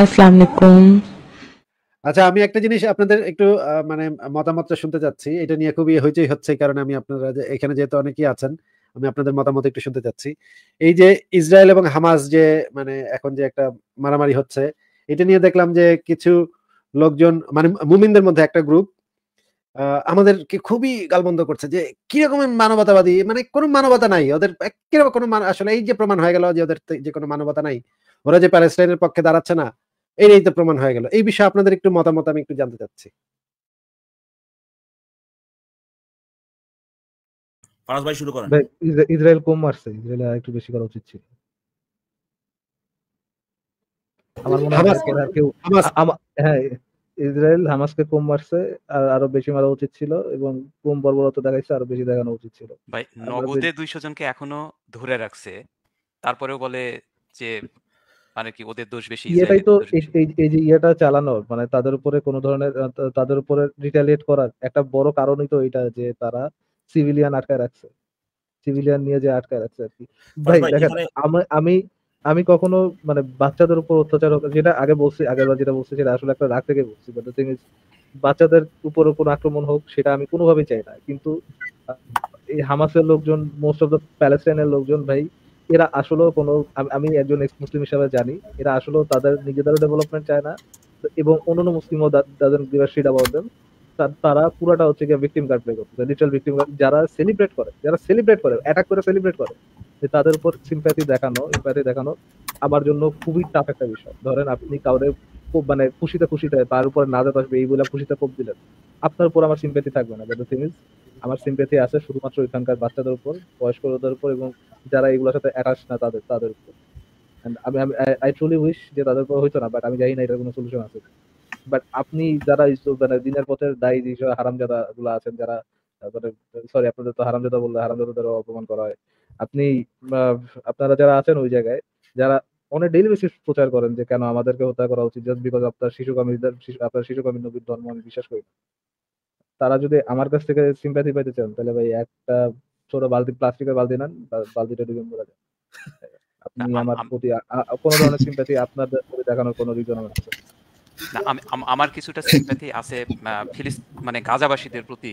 আসসালামু আচ্ছা আমি একটা জিনিস আপনাদের একটু মানে মতামতটা শুনতে চাচ্ছি এটা নিয়ে খুবই হইচই হচ্ছে কারণ আমি আপনারা এখানে যেহেতু অনেকেই আছেন আমি আপনাদের মতামত একটু শুনতে চাচ্ছি এই যে ইসরায়েল এবং হামাস যে মানে এখন যে একটা মারামারি হচ্ছে এটা নিয়ে দেখলাম যে কিছু লোকজন মানে মুমিনদের মধ্যে একটা গ্রুপ আমাদেরকে খুবই গালবন্ধ করছে যে কিরকম মানবতাবাদী মানে কোনো মানবতা নাই ওদের কিরকম কোনো আসলে এই যে প্রমাণ হয়ে গেল যে ওদের যে কোনো মানবতা নাই ওরা যে প্যালেস্টাইনের পক্ষে দাঁড়াচ্ছে না এটাই তো প্রমাণ হয়ে গেল এই বিষয়ে আপনাদের একটু মতামত আমি একটু জানতে চাচ্ছি ফারাজ ভাই শুরু করেন ইসরায়েল কম মারছে ইসরায়েল একটু বেশি করা উচিত ছিল আমার মনে হয় কেউ হ্যাঁ ইসরায়েল হামাসকে কম মারছে আর আরো বেশি মারা উচিত ছিল এবং কম বর্বরতা দেখাইছে আরো বেশি দেখানো উচিত ছিল ভাই নগদে দুইশো জনকে এখনো ধরে রাখছে তারপরেও বলে যে মানে কি ওদের দোষ বেশি এটাই তো এই যে ইয়েটা চালানো মানে তাদের উপরে কোন ধরনের তাদের উপরে রিটালিয়েট করার একটা বড় কারণই তো এটা যে তারা সিভিলিয়ান আটকায় রাখছে সিভিলিয়ান নিয়ে যে আটকায় রাখছে আর কি ভাই দেখেন আমি আমি কখনো মানে বাচ্চাদের উপর অত্যাচার হোক যেটা আগে বলছি আগেরবার যেটা বলছি সেটা আসলে একটা রাগ থেকে বলছি বাট থিং ইজ বাচ্চাদের উপর কোনো আক্রমণ হোক সেটা আমি কোনোভাবেই চাই না কিন্তু এই হামাসের লোকজন মোস্ট অফ দ্য প্যালেস্টাইনের লোকজন ভাই এরা আসলেও কোনো আমি একজন এক্স মুসলিম হিসাবে জানি এরা আসলেও তাদের নিজেদেরও ডেভেলপমেন্ট চায় না এবং অন্যান্য মুসলিমও তাদের শিট অ্যাবাউট দেন তারা পুরাটা হচ্ছে গিয়ে ভিকটিম কার্ড প্লে করতেছে লিটারাল ভিকটিম যারা সেলিব্রেট করে যারা সেলিব্রেট করে অ্যাটাক করে সেলিব্রেট করে যে তাদের উপর সিম্প্যাথি দেখানো ইম্প্যাথি দেখানো আমার জন্য খুবই টাফ একটা বিষয় ধরেন আপনি কাউরে মানে খুশিতে খুশিতে তার উপর নাজাত আসবে এই খুশিতে কোপ দিলেন আপনার উপর আমার সিম্পেথি থাকবে না দ্যাট থিং ইজ আমার সিম্পেথি আছে শুধুমাত্র ওইখানকার বাচ্চাদের উপর বয়স্কদের উপর এবং যারা এগুলোর সাথে অ্যাটাচ না তাদের তাদের উপর আমি আই ট্রুলি উইশ যে তাদের উপর হইতো না বাট আমি জানি না এটার কোনো সলিউশন আছে বাট আপনি যারা মানে দিনের পথে দায়ী যে হারামজাদা গুলো আছেন যারা সরি আপনাদের তো হারামজাদা বললে হারামজাদাদেরও অপমান করা হয় আপনি আপনারা যারা আছেন ওই জায়গায় যারা উনি ডেইলি বেসিস প্রচার করেন যে কেন আমাদেরকে হত্যা করা উচিত জাস্ট বিকজ আপনার শিশু শিশুকামীদের আপনার শিশু শিশুকামী নবীর ধর্ম আমি বিশ্বাস করি তারা যদি আমার কাছ থেকে সিম্প্যাথি পাইতে চান তাহলে ভাই একটা ছোট বালতি প্লাস্টিকের বালতি নেন বালতিটা ডুবে মরে যান আপনি আমার প্রতি কোনো ধরনের সিম্প্যাথি আপনার প্রতি দেখানোর কোনো রিজন আমার কাছে আমার কিছুটা সিম্প্যাথি আছে ফিলিস্তিন মানে গাজাবাসীদের প্রতি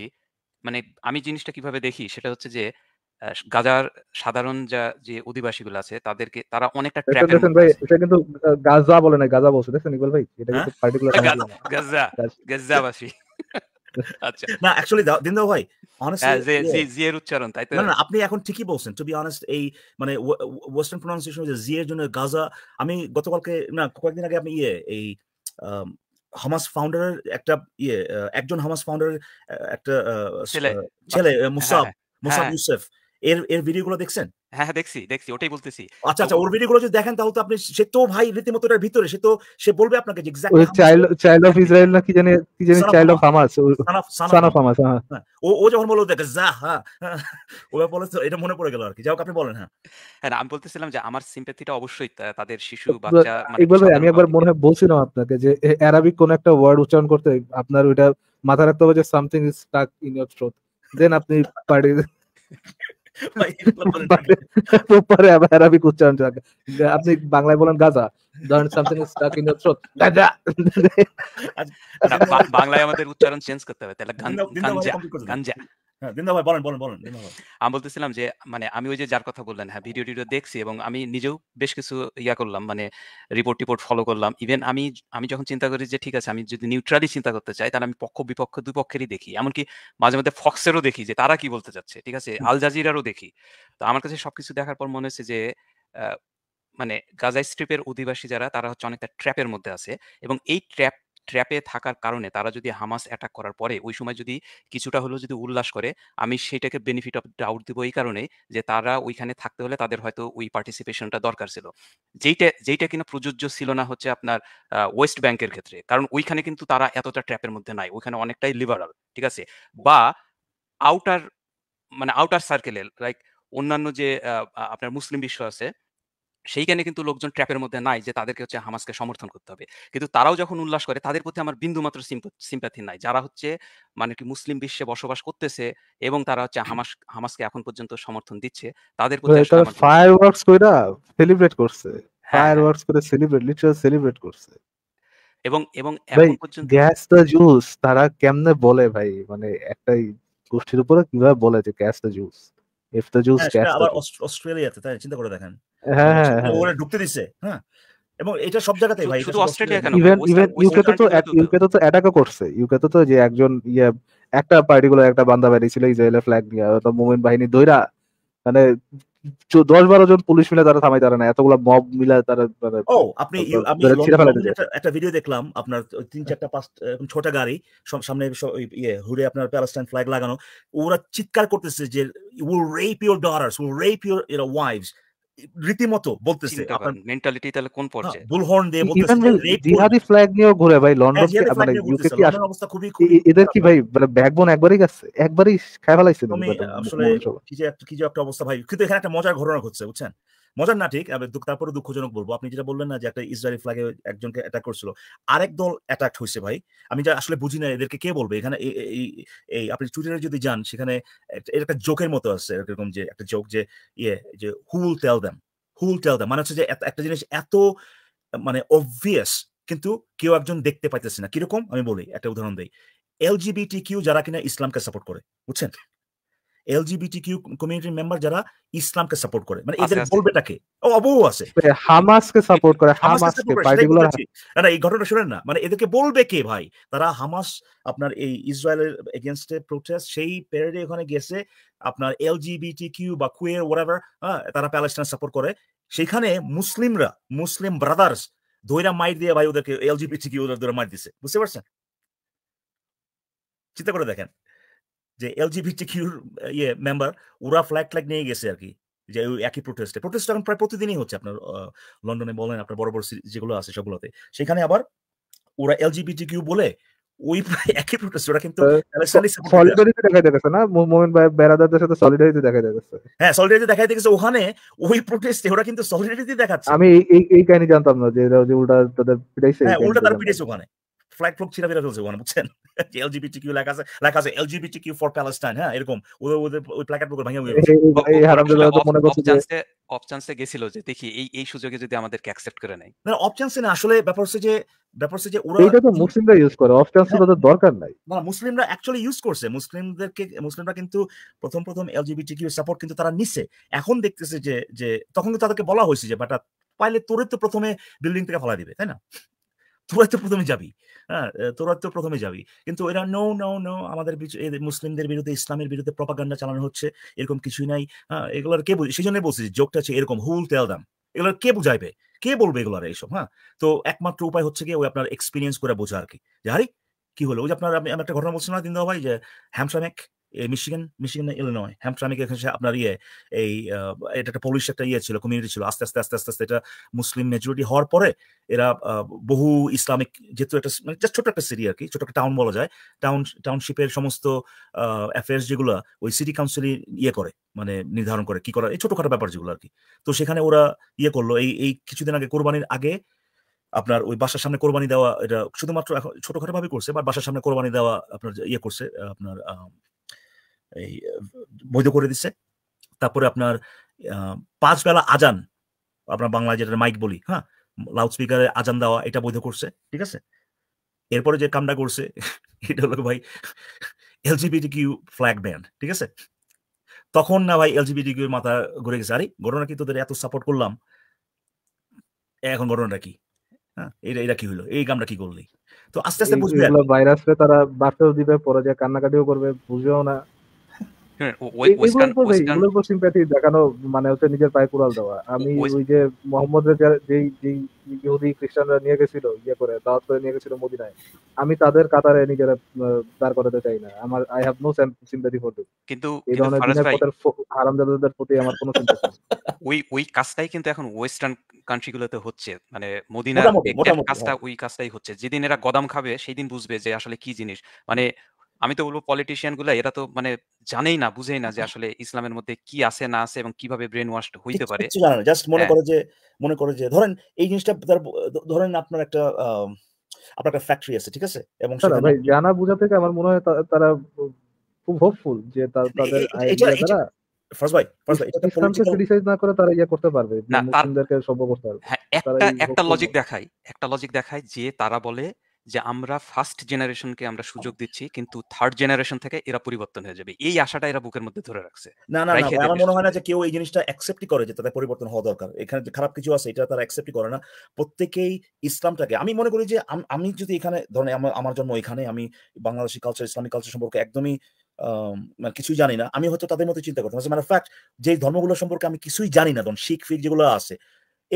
মানে আমি জিনিসটা কিভাবে দেখি সেটা হচ্ছে যে গাজার সাধারণ যা যে অধিবাসী গুলো আছে তাদেরকে তারা অনেকটা ভাই এটা কিন্তু গাজা বলে না গাজা বলছে দেখেন ইকবাল ভাই এটা হ্যাঁ? কিন্তু পার্টিকুলার গাজা গাজাবাসী আচ্ছা না অ্যাকচুয়ালি দিন ভাই অনেস্টলি জি এর উচ্চারণ তাই তো না আপনি এখন ঠিকই বলছেন টু বি অনেস্ট এই মানে ওয়েস্টার্ন প্রোনাউন্সিয়েশন জি এর জন্য গাজা আমি গতকালকে না কয়েকদিন আগে আমি ইয়ে এই হামাস ফাউন্ডারের একটা ইয়ে একজন হামাস ফাউন্ডারের একটা ছেলে হ্যাঁ, মুসাব হ্যাঁ। মুসাব ইউসেফ এর এর ভিডিওগুলো দেখছেন হ্যাঁ, হ্যাঁ দেখছি দেখছি ওটাই বলতেছি আচ্ছা আচ্ছা ওর ভিডিওগুলো যদি দেখেন তাহলে তো আপনি সে তো ভাই রীতিমতো এর ভিতরে সে তো সে বলবে আপনাকে যে exact child child of Israel না কি জানি কি জানি child of Hamas son of Hamas হ্যাঁ ও ও যখন বলল দেখ যা হ্যাঁ ও বলে এটা মনে পড়ে গেল আর কি যাও আপনি বলেন হ্যাঁ হ্যাঁ আমি বলতেছিলাম যে আমার সিম্প্যাথিটা অবশ্যই তাদের শিশু বাচ্চা মানে আমি একবার মনে হয় বলছিলাম আপনাকে যে আরাবিক কোন একটা ওয়ার্ড উচ্চারণ করতে আপনার ওইটা মাথায় রাখতে হবে যে something is stuck in your throat then আপনি পার্টি পরে আবার আরবিক উচ্চারণ আপনি বাংলায় বলেন গাজা ধরেন something is stuck in your throat Gaza আচ্ছা, বাংলায় আমাদের উচ্চারণ চেঞ্জ করতে হবে তাহলে গাঞ্জা গাঞ্জা হ্যাঁ, আমি বলতেছিলাম যে মানে আমি ওই যে যার কথা বললেন হ্যাঁ ভিডিও টিডিও দেখছি এবং আমি নিজেও বেশ কিছু ইয়া করলাম মানে রিপোর্ট টিপোর্ট ফলো করলাম ইভেন আমি আমি যখন চিন্তা করি যে ঠিক আছে আমি যদি নিউট্রালি চিন্তা করতে চাই তাহলে আমি পক্ষ বিপক্ষ দুই পক্ষেরই দেখি এমনকি মাঝে মধ্যে ফক্সেরও দেখি যে তারা কি বলতে চাচ্ছে ঠিক আছে আল জাজিরারও দেখি তো আমার কাছে সবকিছু দেখার পর মনে হচ্ছে যে মানে গাজাই স্ট্রিপের অধিবাসী যারা তারা হচ্ছে অনেকটা ট্র্যাপের মধ্যে আছে এবং এই ট্র্যাপ ট্র্যাপে থাকার কারণে তারা যদি হামাস অ্যাটাক করার পরে ওই সময় যদি কিছুটা হলেও যদি উল্লাস করে আমি সেটাকে বেনিফিট অফ ডাউট দিব এই কারণে যে তারা ওইখানে থাকতে হলে তাদের হয়তো ওই পার্টিসিপেশনটা দরকার ছিল যেইটা যেইটা কিনা প্রযোজ্য ছিল না হচ্ছে আপনার ওয়েস্ট ব্যাংকের ক্ষেত্রে কারণ ওইখানে কিন্তু তারা এতটা ট্র্যাপের মধ্যে নাই ওইখানে অনেকটাই লিবারাল ঠিক আছে বা আউটার মানে আউটার সার্কেলে লাইক অন্যান্য যে আপনার মুসলিম বিশ্ব আছে সেইখানে কিন্তু লোকজন ট্র্যাপের মধ্যে নাই যে তাদেরকে হচ্ছে হামাসকে সমর্থন করতে হবে কিন্তু তারাও যখন উল্লাস করে তাদের প্রতি আমার বিন্দু মাত্র সিম্প্যাথি নাই যারা হচ্ছে মানে কি মুসলিম বিশ্বে বসবাস করতেছে এবং তারা হচ্ছে হামাস হামাসকে এখন পর্যন্ত সমর্থন দিচ্ছে তাদের প্রতি সেলিব্রেট করছে হ্যাঁ, হ্যাঁ। করে সেলিব্রেট লিটারালি সেলিব্রেট করছে এবং এবং এখন পর্যন্ত গ্যাস দা জুস তারা কেমনে বলে ভাই মানে একটাই গোষ্ঠীর উপরে কিভাবে বলে যে gas the juice if the juice gas অস্ট্রেলিয়াতে তাই চিন্তা করে দেখেন হ্যাঁ, হ্যাঁ, ওরা হ্যাঁ। ঢুকতে দিছে হ্যাঁ এবং এটা সব জায়গাতে ভাই শুধু অস্ট্রেলিয়া কেন ইউকেতে তো ইউকেতে তো অ্যাটাকও করছে ইউকেতে তো যে একজন ইয়া একটা পার্টিকুলার একটা বান্দা বাড়ি ছিল ইসরায়েলের ফ্ল্যাগ নিয়ে তো মোমেন বাহিনী দইরা মানে দশ বারো জন পুলিশ মিলে তারা থামাই তারা না এতগুলা মব মিলে তারা ও আপনি একটা ভিডিও দেখলাম আপনার তিন চারটা পাঁচ ছোট গাড়ি সামনে ইয়ে হুড়ে আপনার প্যালেস্টাইন ফ্ল্যাগ লাগানো ওরা চিৎকার করতেছে যে will rape your daughters will rape your your wives রীতিমতো বলতেছে মেন্টালিটি তাহলে কোন পর্যায়ে বুলহর্ন দিয়ে e- বলতেছে জিহাদি ফ্ল্যাগ নিয়েও ঘুরে ভাই লন্ডন হ্যাঁ, মানে ইউকে কি অবস্থা খুবই এদের কি ভাই মানে ব্যাকবোন একবারই গেছে একবারই খায় আসলে কি যে একটা কি যে একটা অবস্থা ভাই কিন্তু এখানে একটা মজার ঘটনা ঘটছে বুঝছেন মজার না ঠিক তারপরে দুঃখজনক বলবো আপনি যেটা বললেন না যে একটা ইসরায়েল ফ্লাগে একজনকে অ্যাটাক করছিল আরেক দল অ্যাটাক হয়েছে ভাই আমি যা আসলে বুঝি না এদেরকে কে বলবে এখানে এই আপনি টুইটারে যদি যান সেখানে একটা জোকের মতো আছে এরকম যে একটা জোক যে ইয়ে যে who'll will tell them who will tell them মানে হচ্ছে যে একটা জিনিস এত মানে অবভিয়াস কিন্তু কেউ একজন দেখতে পাইতেছে না কিরকম আমি বলি একটা উদাহরণ দিই এলজিবিটি কিউ যারা কিনা ইসলামকে সাপোর্ট করে বুঝছেন কিউ কমিউনিটি মেম্বার যারা ইসলামকে সাপোর্ট করে মানে এদের আছে হামাসকে সাপোর্ট করে হামাসকে পার্টিকুলার না এই ঘটনা শুনেন না মানে এদেরকে বলবে কে ভাই তারা হামাস আপনার এই ইসরায়েলের এগেনস্টে প্রোটেস্ট সেই প্যারেডে ওখানে গেছে আপনার কিউ বা কুয়ের ওয়ারাভার তারা প্যালেস্টাইন সাপোর্ট করে সেখানে মুসলিমরা মুসলিম ব্রাদার্স ধৈরা মাইর দিয়ে ভাই ওদেরকে কিউ ওদের ধরে মার দিছে বুঝতে পারছেন চিন্তা করে দেখেন যে এলজিবিটি কিউর ইয়ে মেম্বার ওরা ফ্ল্যাগ ফ্ল্যাগ নিয়ে গেছে আর কি যে ওই একই প্রোটেস্টে প্রোটেস্ট এখন প্রায় প্রতিদিনই হচ্ছে আপনার লন্ডনে বলেন আপনার বড় বড় যেগুলো আছে সেগুলোতে সেখানে আবার ওরা এলজিবিটি কিউ বলে ওই প্রায় একই প্রোটেস্ট ওরা কিন্তু সলিডারিটি দেখা যাচ্ছে না মোমেন বেরাদারদের সাথে সলিডারিটি হ্যাঁ সলিডারিটি ওখানে ওই প্রোটেস্টে ওরা কিন্তু সলিডারিটি দেখাচ্ছে আমি এই এই কাহিনী জানতাম না যে ওটা তাদের পিটাইছে হ্যাঁ পিটাইছে ওখানে ফ্ল্যাগ ফ্লুক ছিঁড়া ফেলছে ওখানে বুঝছেন এলজিবিটি কিউ লেখা আছে লেখা আছে এলজিবিটি কিউ ফর প্যালেস্টাইন হ্যাঁ এরকম ওদের ওদের ওই অফ চান্সে গেছিল যে দেখি এই এই সুযোগে যদি অ্যাকসেপ্ট করে নেয় না অফ চান্সে না আসলে ব্যাপার হচ্ছে যে ব্যাপার হচ্ছে যে ওরা এটা তো মুসলিমরা ইউজ করে অফ চান্স হ্যাঁ। দরকার নাই না মুসলিমরা অ্যাকচুয়ালি ইউজ করছে মুসলিমদেরকে মুসলিমরা কিন্তু প্রথম প্রথম এলজিবিটি কিউ সাপোর্ট কিন্তু তারা নিছে এখন দেখতেছে যে যে তখন তো তাদেরকে বলা হয়েছে যে বাটা পাইলে তোরে তো প্রথমে বিল্ডিং থেকে ফলা দিবে তাই না তোরা তো প্রথমে যাবি হ্যাঁ তোরা তো প্রথমে যাবি কিন্তু এরা নো নো নো আমাদের মুসলিমদের বিরুদ্ধে ইসলামের বিরুদ্ধে প্রপাগান্ডা চালানো হচ্ছে এরকম কিছুই নাই হ্যাঁ এগুলোর কে বুঝে সেই জন্য বলছি যোগটা আছে এরকম হুল তেল দাম এগুলোর কে বুঝাইবে কে বলবে এগুলো এইসব হ্যাঁ তো একমাত্র উপায় হচ্ছে কি ওই আপনার এক্সপিরিয়েন্স করে বোঝা আর কি যে আরে কি হলো ওই যে আপনার আমি একটা ঘটনা বলছিলাম না দিন ভাই যে Hamtramck Michigan Michigan Illinois Hamtramck এখানে আপনার ইয়ে এই এটা একটা পলিশ একটা ইয়ে ছিল কমিউনিটি ছিল আস্তে আস্তে আস্তে আস্তে আস্তে এটা মুসলিম মেজরিটি হওয়ার পরে এরা বহু ইসলামিক যেহেতু একটা মানে জাস্ট ছোট একটা সিটি আর কি ছোট একটা টাউন বলা যায় টাউন টাউনশিপের সমস্ত অ্যাফেয়ার্স যেগুলো ওই সিটি কাউন্সিলই ইয়ে করে মানে নির্ধারণ করে কি করা এই ছোটখাটো ব্যাপার যেগুলো আর কি তো সেখানে ওরা ইয়ে করলো এই এই কিছুদিন আগে কোরবানির আগে আপনার ওই বাসার সামনে কোরবানি দেওয়া এটা শুধুমাত্র ছোটখাটো ভাবে করছে বা বাসার সামনে কোরবানি দেওয়া আপনার ইয়ে করছে আপনার এই বৈধ করে দিছে তারপরে আপনার পাঁচ বেলা আজান আপনার বাংলায় যেটা মাইক বলি হ্যাঁ লাউড স্পিকারে আজান দেওয়া এটা বৈধ করছে ঠিক আছে এরপরে যে কামটা করছে এটা হলো ভাই এলজিবিটি কিউ ফ্ল্যাগ ব্যান্ড ঠিক আছে তখন না ভাই এলজিবিটি কিউ মাথা ঘুরে গেছে আরে ঘটনা কি তোদের এত সাপোর্ট করলাম এখন ঘটনাটা কি হ্যাঁ এটা এটা কি হলো এই কামটা কি করলি তো আস্তে আস্তে বুঝবে ভাইরাসে তারা বার্তাও দিবে পরে যে কান্নাকাটিও করবে বুঝবেও না মানে হচ্ছে নিজের পায়ে দেওয়া আমি ওই যে যেই নিয়ে গেছিল ইয়ে আমি তাদের কাতারে নিজের দাঁড় করাতে চাই না আমার আই হ্যাভ নো ফর কিন্তু এই ধরনের প্রতি আমার কোনো ওই ওই কাজটাই কিন্তু এখন ওয়েস্টার্ন গুলোতে হচ্ছে মানে মদিনার কাজটা হ্যাঁ। ওই কাজটাই হচ্ছে যেদিন এরা গদাম খাবে সেই দিন বুঝবে যে আসলে কি জিনিস মানে আমি তো বলবো পলিটিশিয়ান গুলা এরা তো মানে জানেই না বুঝেই না যে আসলে ইসলামের মধ্যে কি আছে না আছে এবং কিভাবে ব্রেন ওয়াশ হইতে পারে জাস্ট মনে হ্যাঁ। করে যে মনে করে যে ধরেন এই জিনিসটা ধরেন আপনার একটা আপনার একটা ফ্যাক্টরি আছে ঠিক আছে এবং ভাই জানা বোঝা থেকে আমার মনে হয় তারা খুব হোপফুল যে মানে তাদের আইডিয়া ফার্স্ট ভাই না করে তারা করতে পারবে মুসলিমদেরকে হ্যাঁ, একটা একটা লজিক দেখায় একটা লজিক দেখায় যে তারা বলে যে আমরা ফার্স্ট জেনারেশনকে আমরা সুযোগ আচ্ছা। দিচ্ছি কিন্তু থার্ড জেনারেশন থেকে এরা পরিবর্তন হয়ে যাবে এই আশাটা এরা বুকের মধ্যে ধরে রাখছে না না আমার মনে হয় না যে কেউ এই জিনিসটা অ্যাকসেপ্টই করে যে তাদের পরিবর্তন হওয়া দরকার এখানে খারাপ কিছু আছে এটা তারা অ্যাকসেপ্টই করে না প্রত্যেকেই ইসলামটাকে আমি মনে করি যে আমি যদি এখানে ধরেন আমার জন্ম এখানে আমি বাংলাদেশি কালচার ইসলামিক কালচার সম্পর্কে একদমই মানে কিছুই জানি না আমি হয়তো তাদের মতো চিন্তা করতাম মানে ফ্যাক্ট যে ধর্মগুলো সম্পর্কে আমি কিছুই জানি না ধরুন শিখ ফিখ যেগুলো আছে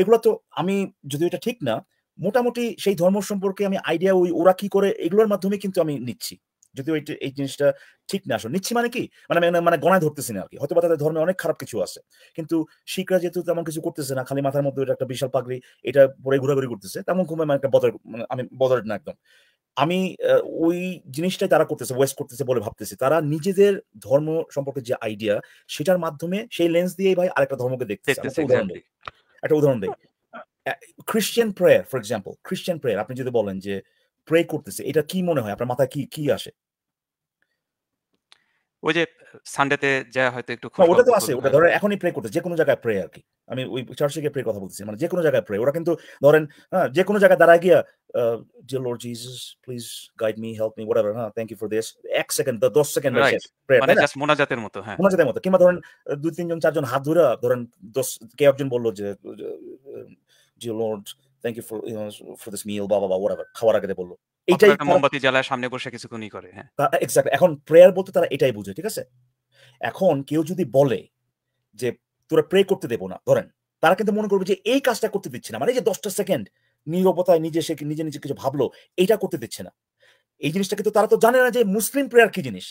এগুলো তো আমি যদি এটা ঠিক না মোটামুটি সেই ধর্ম সম্পর্কে আমি আইডিয়া ওই ওরা কি করে এগুলোর মাধ্যমে কিন্তু আমি নিচ্ছি যদিও এই জিনিসটা ঠিক না আসলে নিচ্ছি মানে কি মানে মানে গণায় ধরতেছি না আর কি হয়তো বা তাদের ধর্মে অনেক খারাপ কিছু আছে কিন্তু শিখরা যেহেতু তেমন কিছু করতেছে না খালি মাথার মধ্যে একটা বিশাল পাগড়ি এটা পরে ঘোরাঘুরি করতেছে তেমন খুব মানে একটা বদল মানে আমি বদল না একদম আমি ওই জিনিসটাই তারা করতেছে ওয়েস্ট করতেছে বলে ভাবতেছি তারা নিজেদের ধর্ম সম্পর্কে যে আইডিয়া সেটার মাধ্যমে সেই লেন্স দিয়ে ভাই আরেকটা ধর্মকে দেখতেছে একটা উদাহরণ দেয় Christian prayer for example Christian prayer আপনি যদি বলেন যে প্রে করতেছে এটা কি মনে হয় আপনার মাথায় কি কি আসে ওই যে সানডেতে যা হয়তো একটু ওটা তো আছে ওটা ধরে এখনই প্রে করতে যে কোনো জায়গায় প্রে আর কি আমি ওই চার্চে গিয়ে প্রে কথা বলতেছি মানে যে কোনো জায়গায় প্রে ওরা কিন্তু ধরেন হ্যাঁ যে কোনো জায়গায় দাঁড়ায় গিয়া যে lord Jesus please guide me help me whatever হ্যাঁ থ্যাংক ইউ ফর দিস এক সেকেন্ড দশ সেকেন্ড মানে জাস্ট মোনাজাতের মতো হ্যাঁ মোনাজাতের মতো কিংবা ধরেন দুই তিনজন চারজন হাত ধরে ধরেন দশ কে একজন বললো যে যে lord thank you for this meal বাবা বা খাওয়ার আগে বললো এটাই মোমবাতি জ্বালায় সামনে বসে কিছুক্ষণই করে হ্যাঁ এক্স্যাক্ট এখন প্রেয়ার বলতে তারা এটাই বুঝে ঠিক আছে এখন কেউ যদি বলে যে তোরা প্রে করতে দেবো না ধরেন তারা কিন্তু মনে করবে যে এই কাজটা করতে দিচ্ছে না মানে যে দশটা সেকেন্ড নিরবতায় নিজে সে নিজে নিজে কিছু ভাবলো এটা করতে দিচ্ছে না এই জিনিসটা কিন্তু তারা তো জানে না যে মুসলিম প্রেয়ার কি জিনিস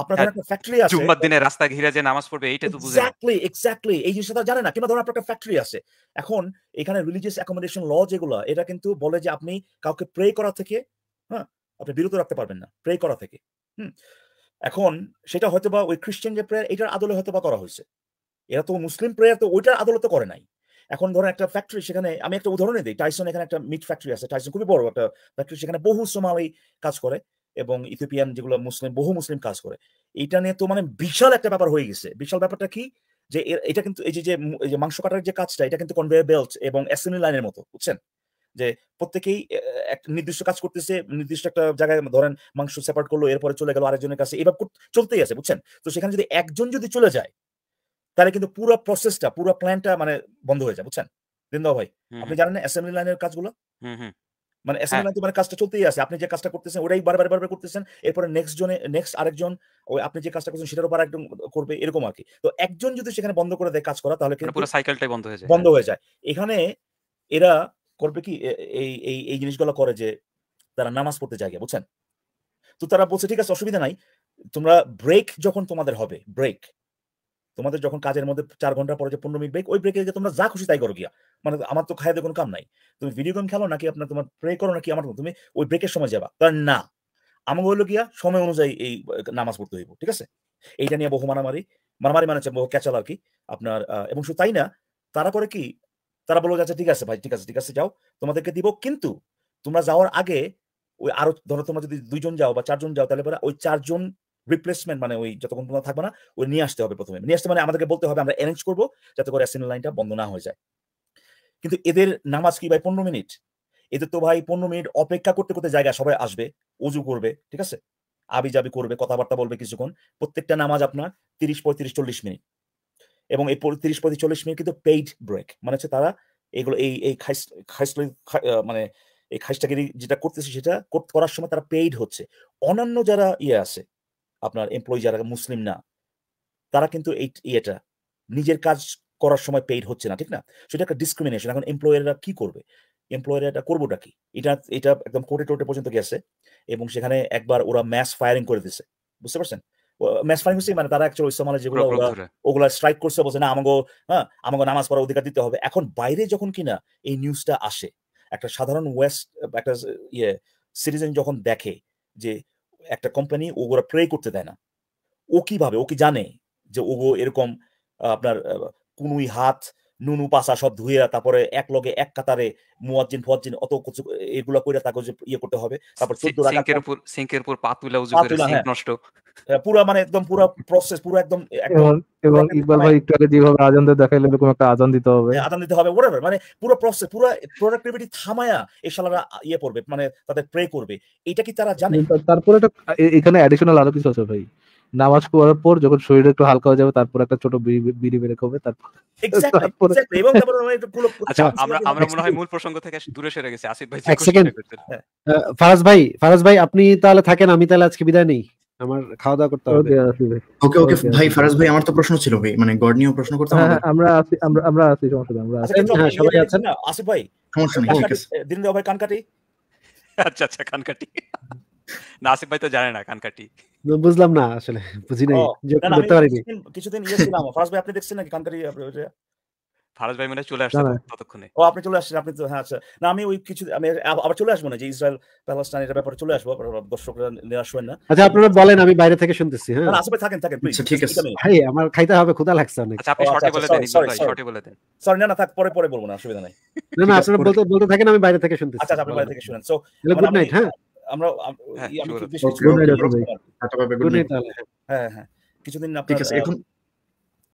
আপনাদের হ্যাঁ, একটা ফ্যাক্টরি আছে জুম্মার দিনে রাস্তা ঘিরে যে নামাজ পড়বে এইটা তো এক্স্যাক্টলি এক্স্যাক্টলি এই জিনিসটা জানে না কিংবা আপনার একটা ফ্যাক্টরি আছে এখন এখানে রিলিজিয়াস অ্যাকোমোডেশন ল যেগুলো এটা কিন্তু বলে যে আপনি কাউকে প্রে করা থেকে হ্যাঁ আপনি বিরত রাখতে পারবেন না প্রে করা থেকে হুম এখন সেটা হয়তো বা ওই খ্রিস্টান যে প্রেয়ার এটার আদলে হয়তো বা করা হয়েছে এরা তো মুসলিম প্রেয়ার তো ওইটার আদলে তো করে নাই এখন ধরেন একটা ফ্যাক্টরি সেখানে আমি একটা উদাহরণে দিই টাইসন এখানে একটা মিট ফ্যাক্টরি আছে টাইসন খুবই বড় একটা ফ্যাক্টরি সেখানে বহু সোমালি কাজ করে এবং ইথিওপিয়ান যেগুলো মুসলিম বহু মুসলিম কাজ করে এটা নিয়ে তো মানে বিশাল একটা ব্যাপার হয়ে গেছে বিশাল ব্যাপারটা কি যে এটা কিন্তু এই যে যে মাংস কাটার যে কাজটা এটা কিন্তু কনভেয়ার বেল্ট এবং অ্যাসেম্বলি লাইনের মতো বুঝছেন যে প্রত্যেকেই এক নির্দিষ্ট কাজ করতেছে নির্দিষ্ট একটা জায়গায় ধরেন মাংস সেপারেট করলো এরপরে চলে গেল আরেকজনের কাছে এবার চলতেই আছে বুঝছেন তো সেখানে যদি একজন যদি চলে যায় তাহলে কিন্তু পুরো প্রসেসটা পুরো প্ল্যানটা মানে বন্ধ হয়ে যায় বুঝছেন দিন ভাই আপনি জানেন না অ্যাসেম্বলি লাইনের কাজগুলো মানে অ্যাসাইনমেন্ট মানে কাজটা চলতেই আছে আপনি যে কাজটা করতেছেন ওটাই বারবার বারবার করতেছেন এরপরে নেক্সট জনে নেক্সট আরেকজন ওই আপনি যে কাজটা করছেন সেটার উপর আরেকজন করবে এরকম আর কি তো একজন যদি সেখানে বন্ধ করে দেয় কাজ করা তাহলে মানে পুরো সাইকেলটাই বন্ধ হয়ে যায় বন্ধ হয়ে যায় এখানে এরা করবে কি এই এই এই জিনিসগুলো করে যে তারা নামাজ পড়তে যায় বুঝছেন তো তারা বলছে ঠিক আছে অসুবিধা নাই তোমরা ব্রেক যখন তোমাদের হবে ব্রেক তোমাদের যখন কাজের মধ্যে চার ঘন্টা পরে যে পনেরো মিনিট ব্রেক ওই ব্রেকে গিয়ে তোমরা যা খুশি তাই করো গিয়া মানে আমার তো খাইতে কোনো কাম নাই তুমি ভিডিও গেম খেলো নাকি আপনার তোমার প্রে করো নাকি আমার তুমি ওই ব্রেকের সময় যাবা তার না আমাকে হলো গিয়া সময় অনুযায়ী এই নামাজ পড়তে হইব ঠিক আছে এইটা নিয়ে বহু মারামারি মারামারি মানে বহু ক্যাচাল আর কি আপনার এবং শুধু তাই না তারা করে কি তারা বলো আচ্ছা ঠিক আছে ভাই ঠিক আছে ঠিক আছে যাও তোমাদেরকে দিব কিন্তু তোমরা যাওয়ার আগে ওই আরো ধরো তোমরা যদি দুইজন যাও বা চারজন যাও তাহলে পরে ওই চারজন রিপ্লেসমেন্ট মানে ওই যতক্ষণ পর্যন্ত থাকবে না ওই নিয়ে আসতে হবে প্রথমে নিয়ে আসতে মানে আমাদেরকে বলতে হবে আমরা অ্যারেঞ্জ করবো যাতে করে অ্যাসেম্বলি লাইনটা বন্ধ না হয়ে যায় কিন্তু এদের নামাজ কি ভাই পনেরো মিনিট এদের তো ভাই পনেরো মিনিট অপেক্ষা করতে করতে জায়গা সবাই আসবে উজু করবে ঠিক আছে আবি যাবি করবে কথাবার্তা বলবে কিছুক্ষণ প্রত্যেকটা নামাজ আপনার তিরিশ পঁয়ত্রিশ চল্লিশ মিনিট এবং এই তিরিশ পঁয়ত্রিশ চল্লিশ মিনিট কিন্তু পেইড ব্রেক মানে হচ্ছে তারা এইগুলো এই এই খাইস্ট মানে এই খাইস্টাগিরি যেটা করতেছে সেটা করার সময় তারা পেইড হচ্ছে অন্যান্য যারা ইয়ে আছে আপনার এমপ্লয়ি যারা মুসলিম না তারা কিন্তু এই ইয়েটা নিজের কাজ করার সময় পেইড হচ্ছে না ঠিক না সেটা একটা ডিসক্রিমিনেশন এখন এমপ্লয়াররা কি করবে এমপ্লয়াররা এটা করবোটা কি এটা এটা একদম কোর্টে টোটে পর্যন্ত গেছে এবং সেখানে একবার ওরা ম্যাস ফায়ারিং করে দিছে বুঝতে পারছেন হচ্ছে মানে তারা স্ট্রাইক করছে বলছে না আমাকে হ্যাঁ আমাকে নামাজ পড়ার অধিকার দিতে হবে এখন বাইরে যখন কিনা এই নিউজটা আসে একটা সাধারণ ওয়েস্ট একটা ইয়ে সিটিজেন যখন দেখে যে একটা কোম্পানি ওগুলা প্রে করতে দেয় না ও কিভাবে ও কি জানে যে ওগো এরকম আপনার কুনুই হাত নুনু পাশা সব ধুয়ে তারপরে এক লগে এক কাতারে মুয়াজ্জিন ফুয়াজ্জিন অত কিছু এগুলা কইরা তাকে যে ইয়ে করতে হবে তারপর 14 রাকাত সিঙ্কের উপর সিঙ্কের উপর তুলা উজু করে সিঙ্ক হ্যাঁ। নষ্ট হ্যাঁ, পুরো মানে একদম পুরো প্রসেস পুরো একদম এবং ইকবাল ভাই একটু আগে যেভাবে আজান দেখাইলে এরকম একটা আজান দিতে হবে হ্যাঁ, আজান দিতে হবে মানে পুরো প্রসেস পুরো প্রোডাক্টিভিটি থামায়া এই শালারা ইয়ে করবে মানে তাদের প্রে করবে এটা কি তারা জানে তারপরে একটা এখানে অ্যাডিশনাল আরো কিছু আছে ভাই নামাজ পড়ার পর যখন শরীর একটু হালকা হয়ে যাবে তারপর একটা ছোট বিড়ি বেড়ে খাবে তারপর মানে হ্যাঁ। ফারাজ ভাই ফারাজ ভাই আপনি তাহলে থাকেন আমি তাহলে আজকে বিদায় নেই আমার খাওয়া দাওয়া করতে হবে ওকে ওকে ভাই ফারাজ ভাই আমার তো প্রশ্ন ছিল ভাই মানে গড প্রশ্ন করতে হবে হ্যাঁ, হ্যাঁ, আমরা আছি আমরা আমরা আছি সমস্যা আমরা আছি আচ্ছা, হ্যাঁ সবাই আছেন না আসিফ ভাই সমস্যা আচ্ছা, ঠিক আছে দিন দাও ভাই কানকাটি আচ্ছা আচ্ছা কাটি না আসিফ ভাই তো জানে না কাটি বুঝলাম না আসলে বুঝি নাই করতে কিছুদিন ইয়ে ছিলাম ফারাজ ভাই আপনি দেখছেন নাকি কানকাটি ফারাজ ভাই মনে চলে আসছে ততক্ষণে ও আপনি চলে আসছেন আপনি তো হ্যাঁ আচ্ছা না আমি ওই কিছু আমি আবার চলে আসবো না যে ইসরায়েল প্যালেস্টাইন ব্যাপারে চলে আসবো দর্শকরা না আচ্ছা আপনারা বলেন আমি বাইরে থেকে শুনতেছি হ্যাঁ আসবে আচ্ছা, থাকেন থাকেন প্লিজ আচ্ছা, ঠিক আছে আমার খাইতে হবে ক্ষুধা লাগছে অনেক আচ্ছা আপনি শর্টে আচ্ছা, বলে দেন শর্টে বলে দেন সরি না না থাক পরে পরে বলবো না অসুবিধা নাই না না আপনারা বলতে বলতে থাকেন আমি বাইরে থেকে শুনতেছি আচ্ছা আপনি বাইরে থেকে শুনেন সো গুড নাইট হ্যাঁ আমরা হ্যাঁ, আমি হ্যাঁ হ্যাঁ কিছুদিন আপনি এখন